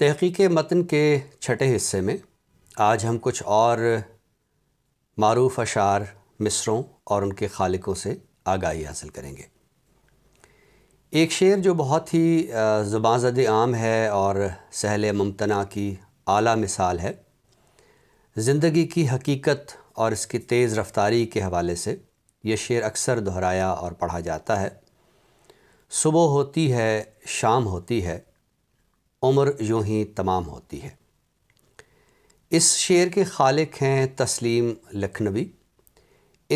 तहकीक मतन के छठे हिस्से में आज हम कुछ और मरूफ अशार मिसरों और उनके खालिकों से आगाही हासिल करेंगे एक शेर जो बहुत ही जुबाजद जद आम है और सहल मुमतना की आला मिसाल है ज़िंदगी की हकीकत और इसकी तेज़ रफ्तारी के हवाले से ये शेर अक्सर दोहराया और पढ़ा जाता है सुबह होती है शाम होती है उम्र यूं ही तमाम होती है इस शेर के खालिक हैं तस्लीम लखनवी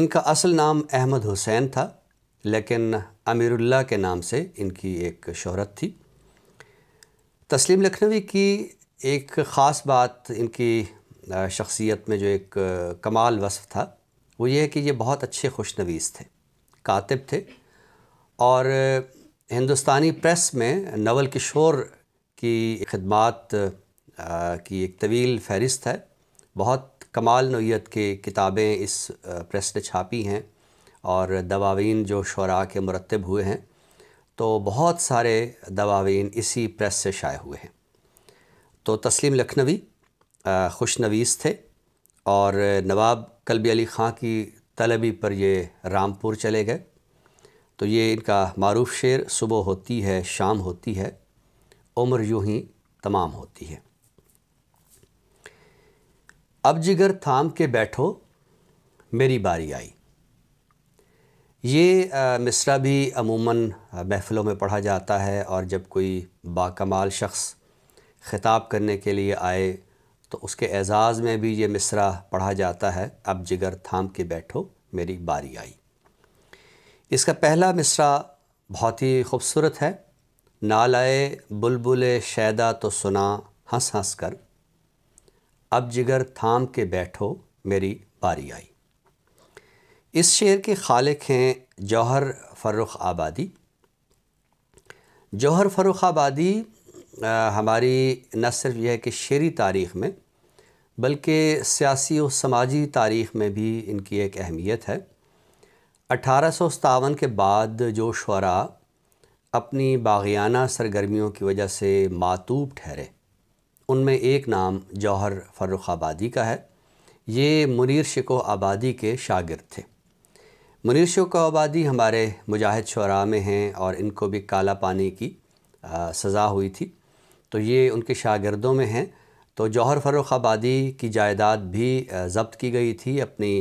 इनका असल नाम अहमद हुसैन था लेकिन अमीरुल्ला के नाम से इनकी एक शहरत थी तस्लीम लखनवी की एक ख़ास बात इनकी शख्सियत में जो एक कमाल वसफ़ था वो ये है कि ये बहुत अच्छे खुशनवीस थे कातिब थे और हिंदुस्तानी प्रेस में नवल किशोर की खदमात की एक तवील फहरिस्त है बहुत कमाल नोयत के किताबें इस प्रेस ने छापी हैं और दवावीन जो शरा के मरतब हुए हैं तो बहुत सारे दवावीन इसी प्रेस से शाये हुए हैं तो तस्लीम लखनवी खुश नवीस थे और नवाब कलबी अली ख़ान की तलबी पर ये रामपुर चले गए तो ये इनका मरूफ शेर सुबह होती है शाम होती है उम्र यूं ही तमाम होती है अब जिगर थाम के बैठो मेरी बारी आई ये मिसरा भी अमूमन महफ़िलों में पढ़ा जाता है और जब कोई बाकमाल शख्स ख़िताब करने के लिए आए तो उसके एज़ाज़ में भी ये मिसरा पढ़ा जाता है अब जिगर थाम के बैठो मेरी बारी आई इसका पहला मिसरा बहुत ही खूबसूरत है नालाए बुलबुल शैदा तो सुना हंस हंस कर अब जिगर थाम के बैठो मेरी बारी आई इस शेर के खालिक हैं जौहर फ़र्रुख आबादी जौहर फ़र्रुख आबादी हमारी न सिर्फ यह है कि शेरी तारीख़ में बल्कि सियासी और समाजी तारीख़ में भी इनकी एक अहमियत है अठारह सौ सतावन के बाद जो शुरा अपनी बागियाना सरगर्मियों की वजह से मातूब ठहरे उनमें एक नाम जौहर फ़र्रुख आबादी का है ये मुनीर शिको आबादी के शागिरद थे मुनीर शिको आबादी हमारे मुजाहिद शुरा में हैं और इनको भी काला पानी की आ, सज़ा हुई थी तो ये उनके शागिर्दों में हैं तो जौहर फ़र्रुख आबादी की जायदाद भी ज़ब्त की गई थी अपनी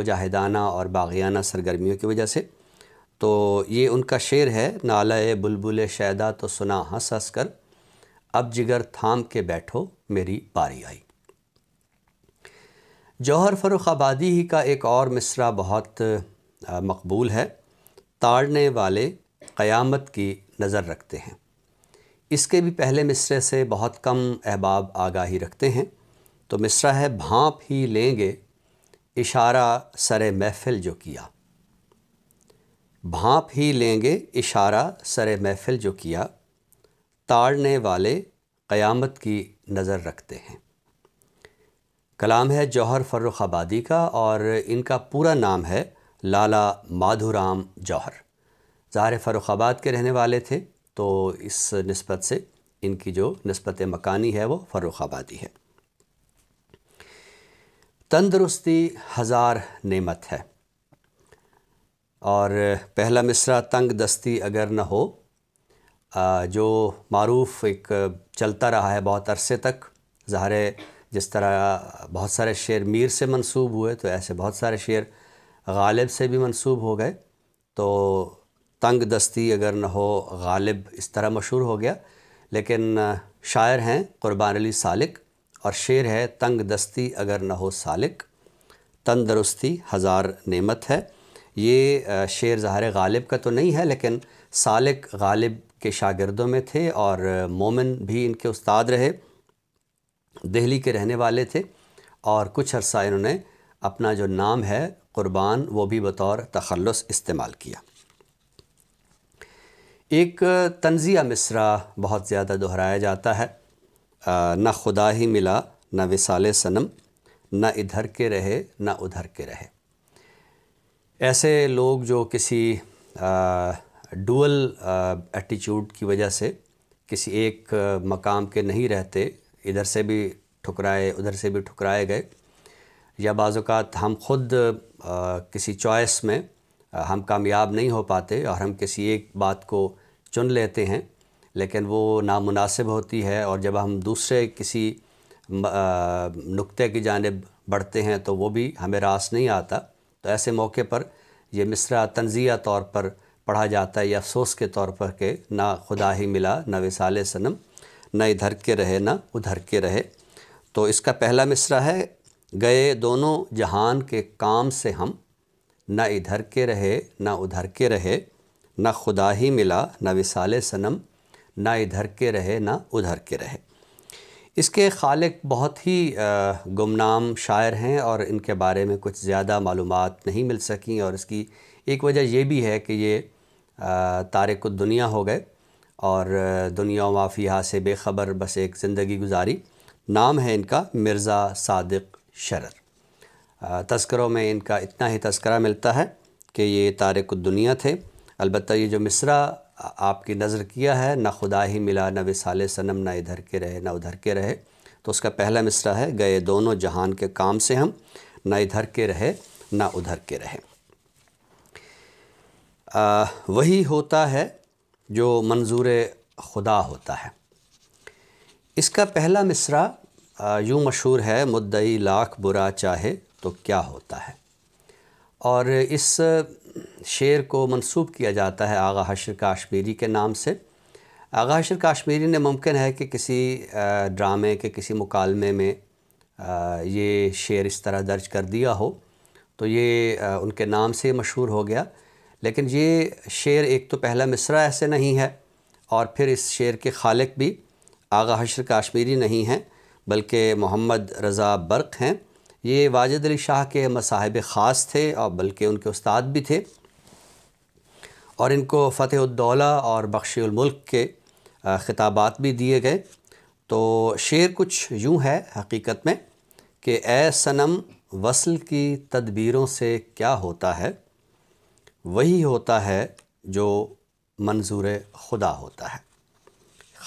मुजाहिदाना और बागियाना सरगर्मियों की वजह से तो ये उनका शेर है नाला बुलबुल शैदा तो सुना हंस हंस कर अब जिगर थाम के बैठो मेरी पारी आई जौहर फरुख आबादी ही का एक और मिसरा बहुत मकबूल है ताड़ने वाले क़यामत की नज़र रखते हैं इसके भी पहले मिसरे से बहुत कम अहबाब आगाही रखते हैं तो मिसरा है भाँप ही लेंगे इशारा सरे महफिल जो किया भाप ही लेंगे इशारा सर महफिल जो किया ताड़ने वाले क़यामत की नज़र रखते हैं कलाम है जौहर फ़र्रुख आबादी का और इनका पूरा नाम है लाला माधुराम जौहर ज़ाहिर आबाद के रहने वाले थे तो इस नस्बत से इनकी जो नस्बत मकानी है वो आबादी है तंदरुस्ती हज़ार नेमत है और पहला मिसरा तंग दस्ती अगर न हो जो मरूफ एक चलता रहा है बहुत अरसे तक ज़ाहिर जिस तरह बहुत सारे शेर मीर से मंसूब हुए तो ऐसे बहुत सारे शेर गालिब से भी मंसूब हो गए तो तंग दस्ती अगर न हो गालिब इस तरह मशहूर हो गया लेकिन शायर हैं क़ुरबान अली सालिक और शेर है तंग दस्ती अगर न हो सालिक तंदरुस्ती हज़ार नेमत है ये शेर ज़ाहिर गालिब का तो नहीं है लेकिन सालिक गालिब के शागिर्दों में थे और मोमिन भी इनके उस्ताद रहे दिल्ली के रहने वाले थे और कुछ अरसा इन्होंने अपना जो नाम है क़ुरबान वो भी बतौर तखलस इस्तेमाल किया एक तंज़िया मिसरा बहुत ज़्यादा दोहराया जाता है ना खुदा ही मिला ना विसाल सनम ना इधर के रहे ना उधर के रहे ऐसे लोग जो किसी डुअल एटीट्यूड की वजह से किसी एक मकाम के नहीं रहते इधर से भी ठुकराए उधर से भी ठुकराए गए या बाज़ात हम खुद आ, किसी चॉइस में आ, हम कामयाब नहीं हो पाते और हम किसी एक बात को चुन लेते हैं लेकिन वो नामुनासिब होती है और जब हम दूसरे किसी नुक्ते की जानब बढ़ते हैं तो वो भी हमें रास नहीं आता तो ऐसे मौके पर ये मिसरा तंजिया तौर पर पढ़ा जाता है या अफसोस के तौर पर कि ना खुदा ही मिला ना विसाल सनम न इधर के रहे ना उधर के रहे तो इसका पहला मिसरा है गए दोनों जहान के काम से हम न इधर के रहे न उधर के रहे न खुदा ही मिला न विसाल सनम न इधर के रहे ना उधर के रहे इसके खालिक बहुत ही गुमनाम शायर हैं और इनके बारे में कुछ ज़्यादा मालूम नहीं मिल सकें और इसकी एक वजह यह भी है कि ये तारक दुनिया हो गए और दुनिया माफिया से बेखबर बस एक ज़िंदगी गुजारी नाम है इनका मिर्ज़ा सादिक शरर तस्करों में इनका इतना ही तस्करा मिलता है कि ये तारक दुनिया थे अलबत् ये जो मिसरा आपकी नज़र किया है ना खुदा ही मिला ना विसाल सनम ना इधर के रहे ना उधर के रहे तो उसका पहला मिसरा है गए दोनों जहान के काम से हम ना इधर के रहे ना उधर के रहे आ, वही होता है जो मंजूर खुदा होता है इसका पहला मिसरा यूँ मशहूर है मुद्दई लाख बुरा चाहे तो क्या होता है और इस शेर को मंसूब किया जाता है आगा हशर काश्मीरी के नाम से आगा हशर काश्मीरी ने मुमकिन है कि किसी ड्रामे के किसी मुकालमे में ये शेर इस तरह दर्ज कर दिया हो तो ये उनके नाम से मशहूर हो गया लेकिन ये शेर एक तो पहला मिसरा ऐसे नहीं है और फिर इस शेर के खालिक भी आगा हशर काश्मीरी नहीं हैं बल्कि मोहम्मद रज़ा बर्क हैं ये वाजिद अली शाह के मसाहब ख़ास थे और बल्कि उनके उस्ताद भी थे और इनको फ़तेहद्दौला और बख्शीमुल्क के ख़िताबात भी दिए गए तो शेर कुछ यूँ है हकीकत में कि ए सनम वसल की तदबीरों से क्या होता है वही होता है जो मंजूर खुदा होता है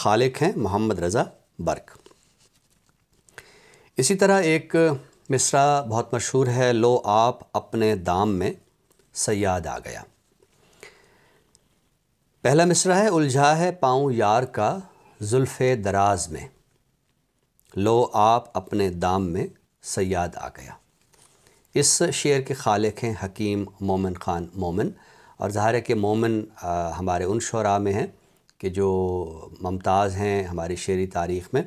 खालिक हैं मोहम्मद रज़ा बर्क इसी तरह एक मिसरा बहुत मशहूर है लो आप अपने दाम में सयाद आ गया पहला मिसरा है उलझा है पाँव यार का जुल्फ़ दराज में लो आप अपने दाम में सयाद आ गया इस शेर के खालिक हैं हकीम मोमिन ख़ान मोमिन और ज़ाहिर है कि हमारे उन शरा में हैं कि जो ममताज़ हैं हमारी शेरी तारीख़ में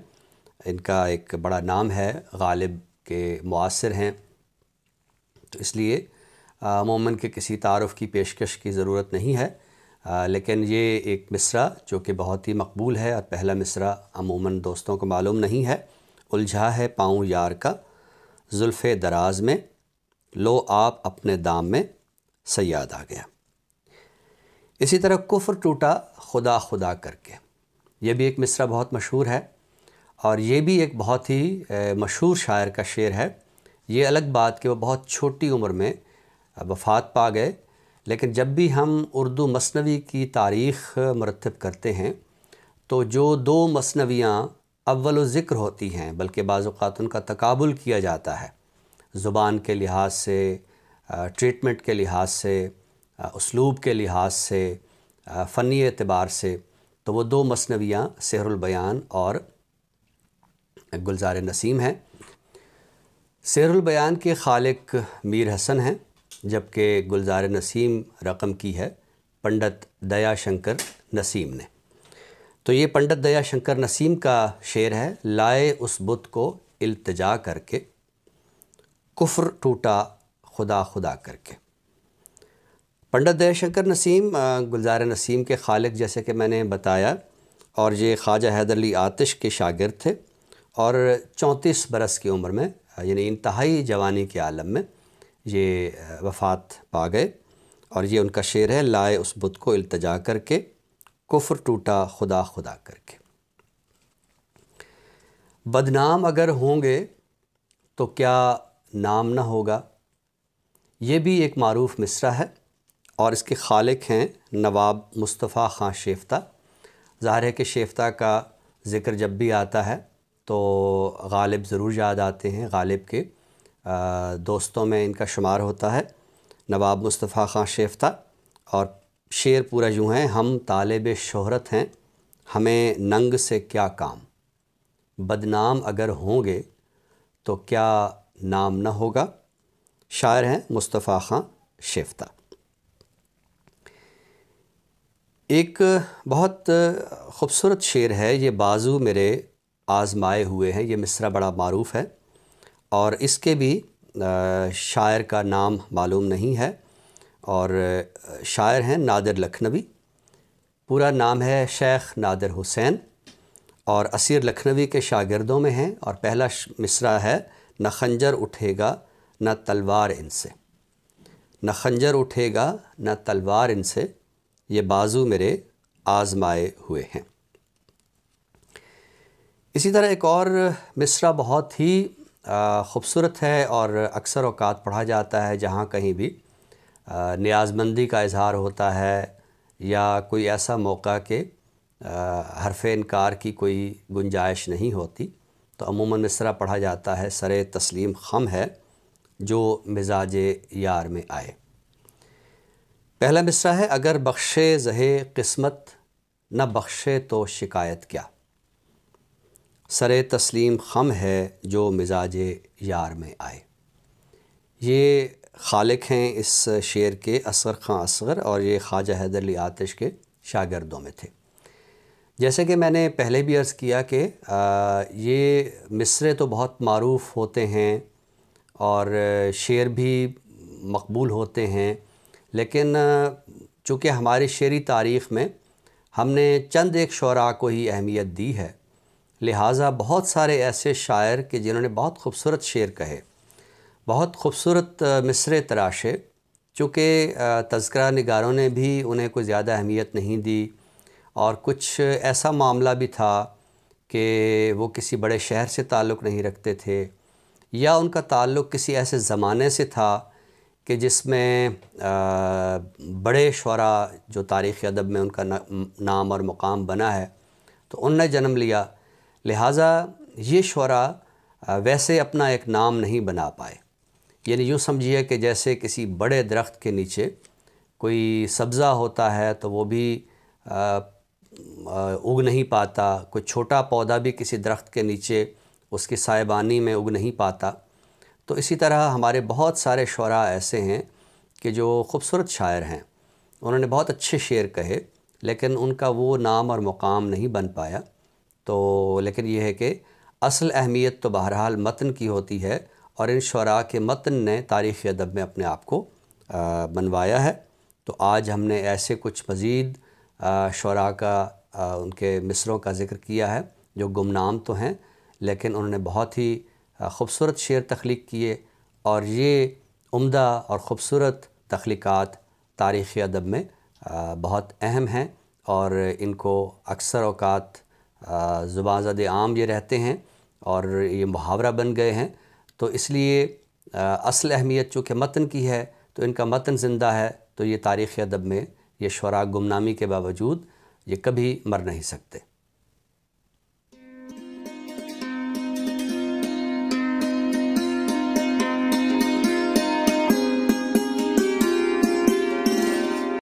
इनका एक बड़ा नाम है गालिब के मुasर हैं तो इसलिए अमूमन के किसी तारफ़ की पेशकश की ज़रूरत नहीं है आ, लेकिन ये एक मिसरा जो कि बहुत ही मकबूल है और पहला मिसरा अमूमन दोस्तों को मालूम नहीं है उलझा है पाँव यार का जुल्फ़ दराज में लो आप अपने दाम में सयाद आ गया इसी तरह कुफ़र टूटा खुदा खुदा करके ये भी एक मिसरा बहुत मशहूर है और ये भी एक बहुत ही मशहूर शायर का शेर है ये अलग बात कि वो बहुत छोटी उम्र में वफ़ात पा गए लेकिन जब भी हम उर्दू मसनवी की तारीख़ मरतब करते हैं तो जो दो मसनवियाँ अव्वल ज़िक्र होती हैं बल्कि बाज़ात उनका तकबुल किया जाता है ज़ुबान के लिहाज से ट्रीटमेंट के लिहाज से उसलूब के लिहाज से फ़नी एतबार से तो वो दो मसनवियाँ सहरुलबयान और गुलजार नसीम हैं सैरबयान के खालिक मीर हसन हैं जबकि गुलजार नसीम रकम की है पंडित दया शंकर नसीम ने तो ये पंडित दया शंकर नसीम का शेर है लाए उस बुत को अल्तजा करके कुफ्र टूटा खुदा खुदा करके पंडित दया शंकर नसीम गुलजार नसीम के खालिक जैसे कि मैंने बताया और ये ख्वाजा हैदर अली आतिश के शागिर्द थे और चौंतीस बरस की उम्र में यानी इंतहाई जवानी के आलम में ये वफ़ात पा गए और ये उनका शेर है लाए उस बुत को अल्तजा करके कुफ्र टूटा खुदा खुदा करके बदनाम अगर होंगे तो क्या नाम ना होगा ये भी एक मरूफ मिसरा है और इसके खालिक हैं नवाब मुस्तफ़ा ख़ान शेफ्ता ज़ाहिर है कि शेफ्ता का ज़िक्र जब भी आता है तो गालिब ज़रूर याद आते हैं गालिब के दोस्तों में इनका शुमार होता है नवाब मुस्तफ़ा ख़ान शेफ्ता और शेर पूरा यूँ है हम तालब शहरत हैं हमें नंग से क्या काम बदनाम अगर होंगे तो क्या नाम न होगा शायर हैं मुस्तफ़ा ख़ान शेफ्ता एक बहुत ख़ूबसूरत शेर है ये बाजू मेरे आज़माए हुए हैं ये मिसरा बड़ा मरूफ़ है और इसके भी शायर का नाम मालूम नहीं है और शायर हैं नादर लखनवी पूरा नाम है शेख नादिर हुसैन और असीर लखनवी के शागिर्दों में हैं और पहला मिसरा है न खंजर उठेगा न तलवार इनसे न खंजर उठेगा न तलवार इनसे ये बाजू मेरे आज़माए हुए हैं इसी तरह एक और मिसरा बहुत ही ख़ूबसूरत है और अक्सर अवकात पढ़ा जाता है जहाँ कहीं भी न्याजमंदी का इजहार होता है या कोई ऐसा मौका कि हरफ इनकार की कोई गुंजाइश नहीं होती तो अमूमन मिसरा पढ़ा जाता है सर तस्लीम खम है जो मिजाज यार में आए पहला मिसरा है अगर बख्शे जहे किस्मत न बख्शे तो शिकायत क्या सर तस्लीम खम है जो मिजाज यार में आए ये खालिक हैं इस शेर के असगर खां असगर और ये ख्वाजा हैदर अली आतिश के शागिरदों में थे जैसे कि मैंने पहले भी अर्ज़ किया कि ये मिसरे तो बहुत मरूफ़ होते हैं और शेर भी मकबूल होते हैं लेकिन चूँकि हमारी शेरी तारीख़ में हमने चंद एक शुरा को ही अहमियत दी है लिहाजा बहुत सारे ऐसे शायर के जिन्होंने बहुत खूबसूरत शेर कहे बहुत खूबसूरत मिसरे तराशे चूँकि तस्करा नगारों ने भी उन्हें कोई ज़्यादा अहमियत नहीं दी और कुछ ऐसा मामला भी था कि वो किसी बड़े शहर से ताल्लुक़ नहीं रखते थे या उनका ताल्लुक़ किसी ऐसे ज़माने से था कि जिसमें बड़े शरा जो तारीख़ अदब में उनका नाम और मुकाम बना है तो उनने जन्म लिया लिहाजा ये शरा वैसे अपना एक नाम नहीं बना पाए यानी यूँ समझिए कि जैसे किसी बड़े दरख्त के नीचे कोई सब्ज़ा होता है तो वो भी आ, उग नहीं पाता कोई छोटा पौधा भी किसी दरख्त के नीचे उसकी साइबानी में उग नहीं पाता तो इसी तरह हमारे बहुत सारे शुरा ऐसे हैं कि जो खूबसूरत शायर हैं उन्होंने बहुत अच्छे शेर कहे लेकिन उनका वो नाम और मुकाम नहीं बन पाया तो लेकिन यह है कि असल अहमियत तो बहरहाल मतन की होती है और इन शरा के मतन ने तारीख़ अदब में अपने आप को बनवाया है तो आज हमने ऐसे कुछ मज़ीद शरा का आ, उनके मिसरों का ज़िक्र किया है जो गुमनाम तो हैं लेकिन उन्होंने बहुत ही खूबसूरत शेर तख्लीक किए और ये उम्दा और ख़ूबसूरत तख्लीक़ात तारीख़ी अदब में आ, बहुत अहम हैं और इनको अक्सर अवकात ज़ुबान ज़द आम ये रहते हैं और ये मुहावरा बन गए हैं तो इसलिए असल अहमियत चूँकि मतन की है तो इनका मतन ज़िंदा है तो ये तारीख़ अदब में ये शरा गुमनामी के बावजूद ये कभी मर नहीं सकते